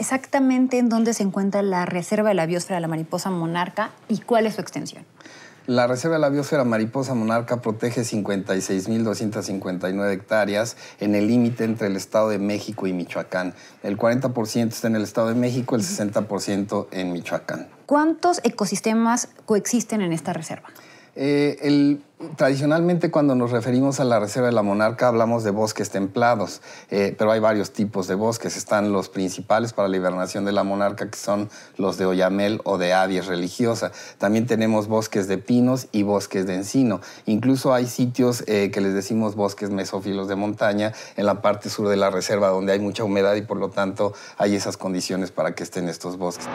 exactamente en dónde se encuentra la reserva de la biosfera de la mariposa monarca y cuál es su extensión. La Reserva de la Biosfera Mariposa Monarca protege 56.259 hectáreas en el límite entre el Estado de México y Michoacán. El 40% está en el Estado de México, el 60% en Michoacán. ¿Cuántos ecosistemas coexisten en esta reserva? Eh, el, tradicionalmente cuando nos referimos a la Reserva de la Monarca hablamos de bosques templados, eh, pero hay varios tipos de bosques. Están los principales para la hibernación de la monarca, que son los de Oyamel o de Avies religiosa. También tenemos bosques de pinos y bosques de encino. Incluso hay sitios eh, que les decimos bosques mesófilos de montaña en la parte sur de la reserva, donde hay mucha humedad y por lo tanto hay esas condiciones para que estén estos bosques.